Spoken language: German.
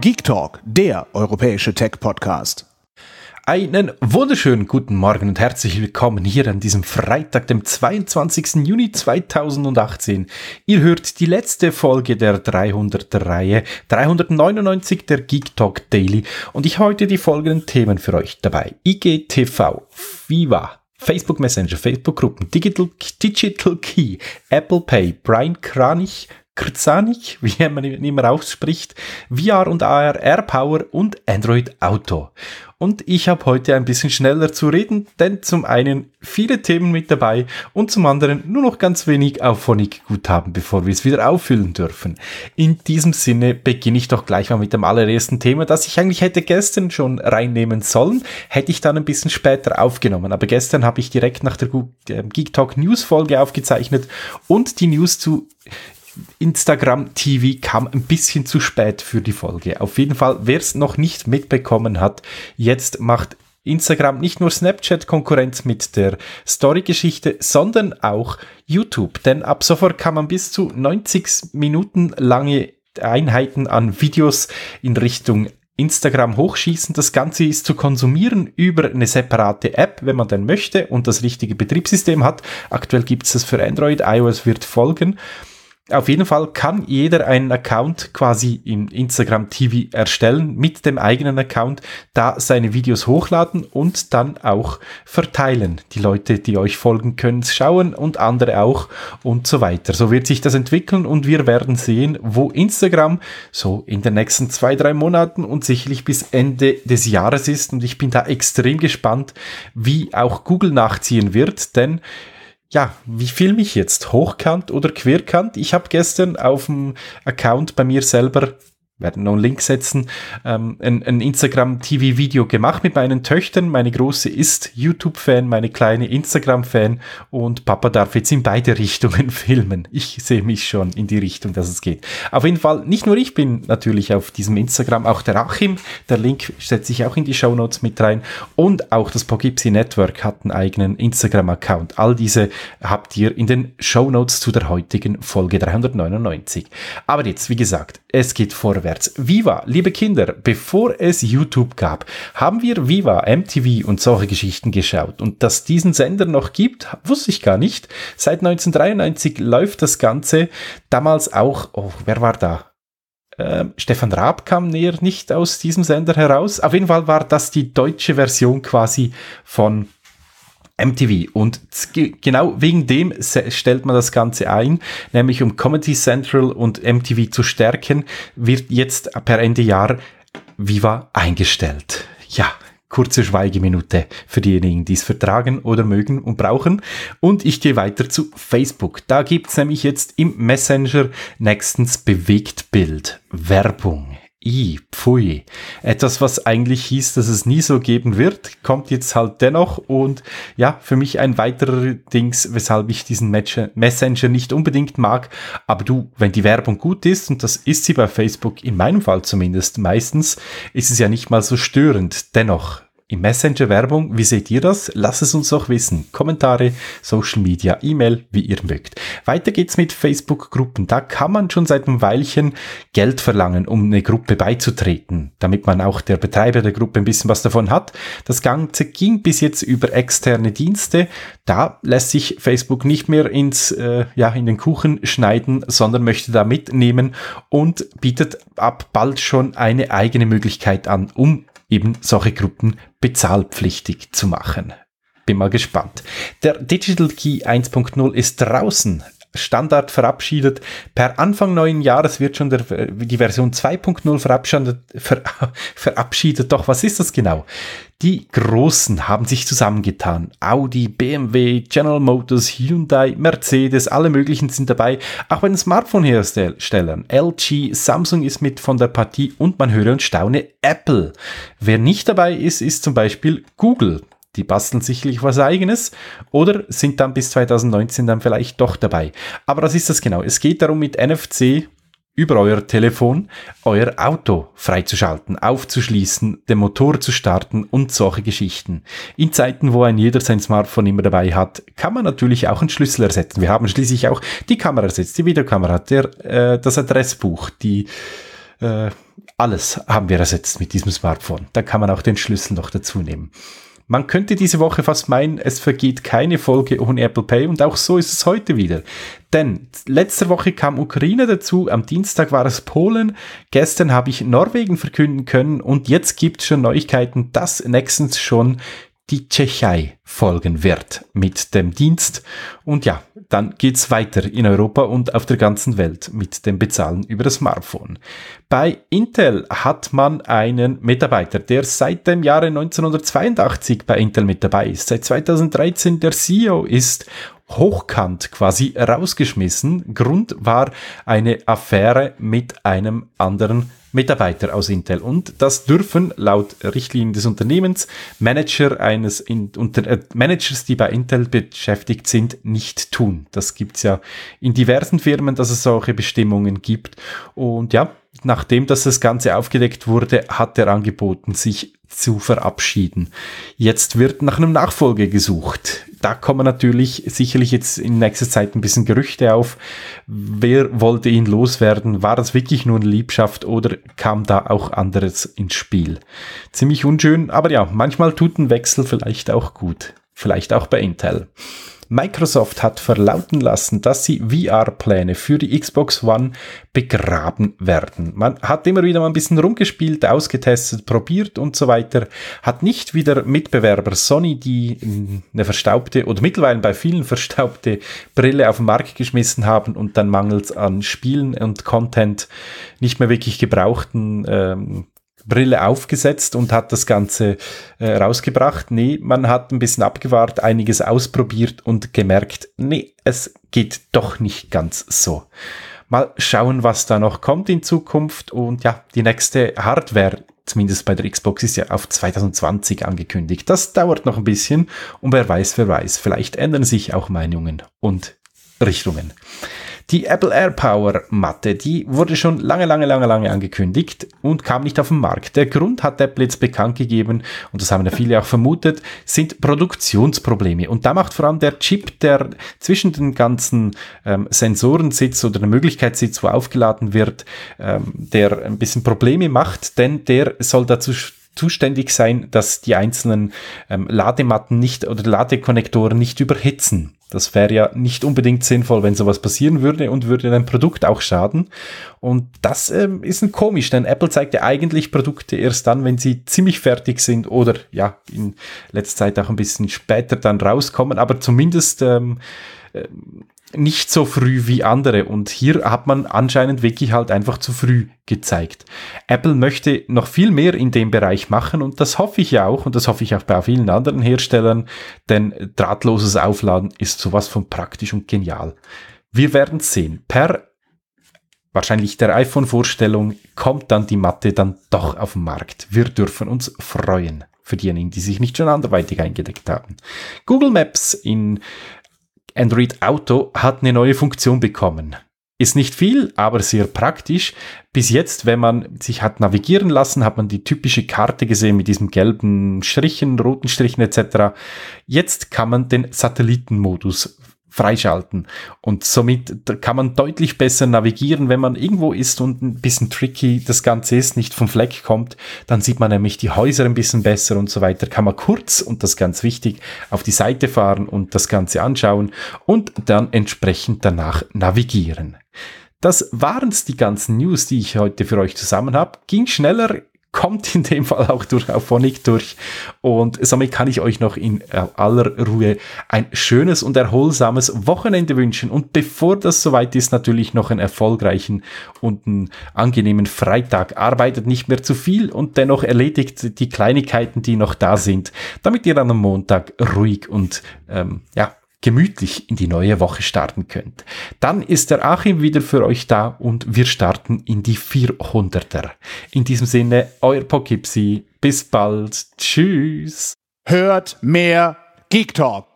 Geek Talk, der europäische Tech-Podcast. Einen wunderschönen guten Morgen und herzlich willkommen hier an diesem Freitag, dem 22. Juni 2018. Ihr hört die letzte Folge der 300 Reihe, 399 der Geek Talk Daily und ich heute die folgenden Themen für euch dabei. IGTV, Viva, Facebook Messenger, Facebook Gruppen, Digital, Digital Key, Apple Pay, Brian Kranich, Krzanik, wie man ihn immer ausspricht, VR und AR AirPower und Android Auto. Und ich habe heute ein bisschen schneller zu reden, denn zum einen viele Themen mit dabei und zum anderen nur noch ganz wenig auf Phonik Guthaben, bevor wir es wieder auffüllen dürfen. In diesem Sinne beginne ich doch gleich mal mit dem allerersten Thema, das ich eigentlich hätte gestern schon reinnehmen sollen, hätte ich dann ein bisschen später aufgenommen. Aber gestern habe ich direkt nach der äh, Geek Talk News Folge aufgezeichnet und die News zu Instagram TV kam ein bisschen zu spät für die Folge. Auf jeden Fall, wer es noch nicht mitbekommen hat, jetzt macht Instagram nicht nur Snapchat Konkurrenz mit der Story-Geschichte, sondern auch YouTube. Denn ab sofort kann man bis zu 90 Minuten lange Einheiten an Videos in Richtung Instagram hochschießen. Das Ganze ist zu konsumieren über eine separate App, wenn man denn möchte und das richtige Betriebssystem hat. Aktuell gibt es das für Android, iOS wird folgen. Auf jeden Fall kann jeder einen Account quasi im Instagram TV erstellen, mit dem eigenen Account da seine Videos hochladen und dann auch verteilen. Die Leute, die euch folgen, können es schauen und andere auch und so weiter. So wird sich das entwickeln und wir werden sehen, wo Instagram so in den nächsten zwei, drei Monaten und sicherlich bis Ende des Jahres ist. Und ich bin da extrem gespannt, wie auch Google nachziehen wird, denn ja, wie filme ich jetzt? Hochkant oder querkant? Ich habe gestern auf dem Account bei mir selber werden noch einen Link setzen, ähm, ein, ein Instagram-TV-Video gemacht mit meinen Töchtern. Meine große ist YouTube-Fan, meine kleine Instagram-Fan und Papa darf jetzt in beide Richtungen filmen. Ich sehe mich schon in die Richtung, dass es geht. Auf jeden Fall, nicht nur ich bin natürlich auf diesem Instagram, auch der Achim. Der Link setze ich auch in die Show Notes mit rein. Und auch das Pogipsi Network hat einen eigenen Instagram-Account. All diese habt ihr in den Show Notes zu der heutigen Folge 399. Aber jetzt, wie gesagt, es geht vorwärts vorwärts. Viva, liebe Kinder, bevor es YouTube gab, haben wir Viva, MTV und solche Geschichten geschaut. Und dass diesen Sender noch gibt, wusste ich gar nicht. Seit 1993 läuft das Ganze. Damals auch, oh, wer war da? Ähm, Stefan Raab kam näher nicht aus diesem Sender heraus. Auf jeden Fall war das die deutsche Version quasi von MTV. Und genau wegen dem stellt man das Ganze ein, nämlich um Comedy Central und MTV zu stärken, wird jetzt per Ende Jahr Viva eingestellt. Ja, kurze Schweigeminute für diejenigen, die es vertragen oder mögen und brauchen. Und ich gehe weiter zu Facebook. Da gibt es nämlich jetzt im Messenger nächstens Bewegtbild. Werbung. I, pfui. Etwas, was eigentlich hieß, dass es nie so geben wird, kommt jetzt halt dennoch und ja, für mich ein weiterer Dings, weshalb ich diesen Messenger nicht unbedingt mag. Aber du, wenn die Werbung gut ist, und das ist sie bei Facebook in meinem Fall zumindest meistens, ist es ja nicht mal so störend. Dennoch im Messenger Werbung. Wie seht ihr das? Lasst es uns auch wissen. Kommentare, Social Media, E-Mail, wie ihr mögt. Weiter geht's mit Facebook-Gruppen. Da kann man schon seit einem Weilchen Geld verlangen, um eine Gruppe beizutreten, damit man auch der Betreiber der Gruppe ein bisschen was davon hat. Das Ganze ging bis jetzt über externe Dienste. Da lässt sich Facebook nicht mehr ins, äh, ja, in den Kuchen schneiden, sondern möchte da mitnehmen und bietet ab bald schon eine eigene Möglichkeit an, um eben solche Gruppen bezahlpflichtig zu machen. Bin mal gespannt. Der Digital Key 1.0 ist draußen Standard verabschiedet. Per Anfang neuen Jahres wird schon der, die Version 2.0 verabschiedet, ver, verabschiedet. Doch was ist das genau? Die Großen haben sich zusammengetan. Audi, BMW, General Motors, Hyundai, Mercedes, alle möglichen sind dabei. Auch bei den Smartphone-Herstellern. LG, Samsung ist mit von der Partie und man höre und staune Apple. Wer nicht dabei ist, ist zum Beispiel Google die basteln sicherlich was eigenes oder sind dann bis 2019 dann vielleicht doch dabei. Aber was ist das genau. Es geht darum, mit NFC über euer Telefon euer Auto freizuschalten, aufzuschließen, den Motor zu starten und solche Geschichten. In Zeiten, wo ein jeder sein Smartphone immer dabei hat, kann man natürlich auch einen Schlüssel ersetzen. Wir haben schließlich auch die Kamera ersetzt, die Videokamera, der, äh, das Adressbuch, die äh, alles haben wir ersetzt mit diesem Smartphone. Da kann man auch den Schlüssel noch dazu nehmen. Man könnte diese Woche fast meinen, es vergeht keine Folge ohne Apple Pay und auch so ist es heute wieder. Denn letzte Woche kam Ukraine dazu, am Dienstag war es Polen, gestern habe ich Norwegen verkünden können und jetzt gibt es schon Neuigkeiten, dass nächstens schon die Tschechei folgen wird mit dem Dienst. Und ja, dann geht's weiter in Europa und auf der ganzen Welt mit dem Bezahlen über das Smartphone. Bei Intel hat man einen Mitarbeiter, der seit dem Jahre 1982 bei Intel mit dabei ist, seit 2013 der CEO ist hochkant quasi rausgeschmissen. Grund war eine Affäre mit einem anderen Mitarbeiter aus Intel. Und das dürfen laut Richtlinien des Unternehmens Manager eines in, unter, äh, Managers, die bei Intel beschäftigt sind, nicht tun. Das gibt's ja in diversen Firmen, dass es solche Bestimmungen gibt. Und ja, nachdem das, das Ganze aufgedeckt wurde, hat er angeboten, sich zu verabschieden. Jetzt wird nach einem Nachfolger gesucht da kommen natürlich sicherlich jetzt in nächster Zeit ein bisschen Gerüchte auf. Wer wollte ihn loswerden? War das wirklich nur eine Liebschaft oder kam da auch anderes ins Spiel? Ziemlich unschön, aber ja, manchmal tut ein Wechsel vielleicht auch gut. Vielleicht auch bei Intel. Microsoft hat verlauten lassen, dass sie VR-Pläne für die Xbox One begraben werden. Man hat immer wieder mal ein bisschen rumgespielt, ausgetestet, probiert und so weiter. Hat nicht wieder Mitbewerber Sony, die eine verstaubte oder mittlerweile bei vielen verstaubte Brille auf den Markt geschmissen haben und dann mangels an Spielen und Content nicht mehr wirklich gebrauchten ähm, Brille aufgesetzt und hat das Ganze äh, rausgebracht. Nee, man hat ein bisschen abgewartet, einiges ausprobiert und gemerkt, nee, es geht doch nicht ganz so. Mal schauen, was da noch kommt in Zukunft und ja, die nächste Hardware, zumindest bei der Xbox, ist ja auf 2020 angekündigt. Das dauert noch ein bisschen und wer weiß, wer weiß, vielleicht ändern sich auch Meinungen und Richtungen. Die Apple AirPower Matte, die wurde schon lange, lange, lange, lange angekündigt und kam nicht auf den Markt. Der Grund hat Apple jetzt bekannt gegeben und das haben ja viele auch vermutet, sind Produktionsprobleme. Und da macht vor allem der Chip, der zwischen den ganzen ähm, Sensoren sitzt oder der Möglichkeit sitzt, wo aufgeladen wird, ähm, der ein bisschen Probleme macht, denn der soll dazu zuständig sein, dass die einzelnen ähm, Ladematten nicht oder Ladekonnektoren nicht überhitzen. Das wäre ja nicht unbedingt sinnvoll, wenn sowas passieren würde und würde dein Produkt auch schaden. Und das ähm, ist ein komisch, denn Apple zeigt ja eigentlich Produkte erst dann, wenn sie ziemlich fertig sind oder ja, in letzter Zeit auch ein bisschen später dann rauskommen, aber zumindest ähm, ähm nicht so früh wie andere. Und hier hat man anscheinend wirklich halt einfach zu früh gezeigt. Apple möchte noch viel mehr in dem Bereich machen und das hoffe ich ja auch und das hoffe ich auch bei vielen anderen Herstellern, denn drahtloses Aufladen ist sowas von praktisch und genial. Wir werden sehen. Per wahrscheinlich der iPhone-Vorstellung kommt dann die Matte dann doch auf den Markt. Wir dürfen uns freuen für diejenigen, die sich nicht schon anderweitig eingedeckt haben. Google Maps in Android Auto hat eine neue Funktion bekommen. Ist nicht viel, aber sehr praktisch. Bis jetzt, wenn man sich hat navigieren lassen, hat man die typische Karte gesehen mit diesen gelben Strichen, roten Strichen etc. Jetzt kann man den Satellitenmodus freischalten. Und somit kann man deutlich besser navigieren, wenn man irgendwo ist und ein bisschen tricky das Ganze ist, nicht vom Fleck kommt, dann sieht man nämlich die Häuser ein bisschen besser und so weiter. Kann man kurz, und das ist ganz wichtig, auf die Seite fahren und das Ganze anschauen und dann entsprechend danach navigieren. Das waren's die ganzen News, die ich heute für euch zusammen habe. Ging schneller, kommt in dem Fall auch durch Auphonic durch. Und somit kann ich euch noch in äh, aller Ruhe ein schönes und erholsames Wochenende wünschen. Und bevor das soweit ist, natürlich noch einen erfolgreichen und einen angenehmen Freitag. Arbeitet nicht mehr zu viel und dennoch erledigt die Kleinigkeiten, die noch da sind, damit ihr dann am Montag ruhig und ähm, ja, gemütlich in die neue Woche starten könnt. Dann ist der Achim wieder für euch da und wir starten in die 400er. In diesem Sinne, euer Pokipsi. Bis bald. Tschüss. Hört mehr Geek Talk.